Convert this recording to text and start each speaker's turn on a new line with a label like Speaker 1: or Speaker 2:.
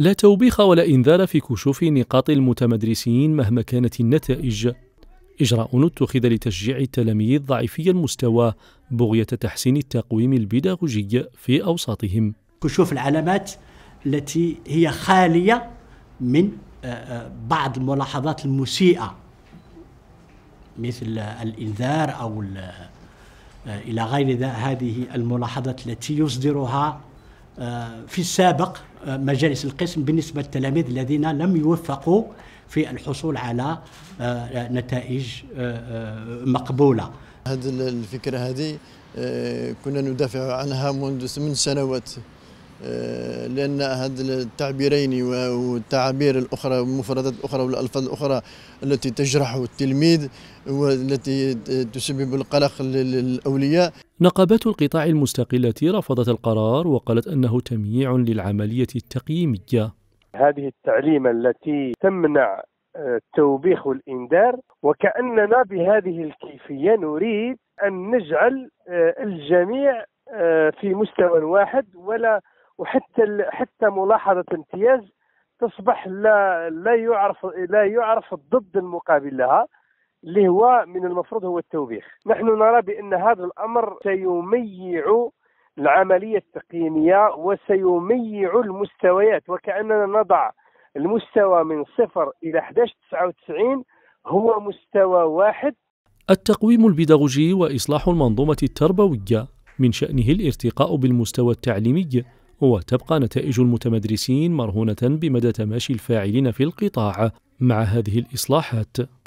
Speaker 1: لا توبيخ ولا إنذار في كشوف نقاط المتمدرسين مهما كانت النتائج إجراء اتخذ لتشجيع التلاميذ ضعيفي المستوى بغية تحسين التقويم البيداغوجي في أوساطهم كشوف العلامات
Speaker 2: التي هي خالية من آه، آه، بعض الملاحظات المسيئة مثل الإنذار أو آه، إلى غير هذه الملاحظات التي يصدرها آه، في السابق آه، مجالس القسم بالنسبة للتلاميذ الذين لم يوفقوا في الحصول على نتائج مقبولة هذه الفكرة هذه
Speaker 3: كنا ندافع عنها منذ ثمان سنوات آه، لان هذ التعبيرين والتعابير الاخرى والمفردات الاخرى والالفاظ الاخرى التي تجرح التلميذ والتي تسبب القلق للاولياء
Speaker 1: نقابات القطاع المستقله رفضت القرار وقالت انه تمييع للعمليه التقييميه
Speaker 4: هذه التعليمه التي تمنع التوبيخ آه، والإنذار وكأننا بهذه الكيفية نريد أن نجعل آه، الجميع في مستوى واحد ولا وحتى حتى ملاحظه امتياز تصبح لا لا يعرف لا يعرف الضد المقابل لها اللي هو من المفروض هو التوبيخ نحن نرى بان هذا الامر سيميع العمليه التقييميه وسيميع المستويات وكاننا نضع المستوى من صفر الى 1199 هو مستوى واحد
Speaker 1: التقويم البيداغوجي واصلاح المنظومه التربويه من شانه الارتقاء بالمستوى التعليمي وتبقى نتائج المتمدرسين مرهونة بمدى تماشي الفاعلين في القطاع مع هذه الإصلاحات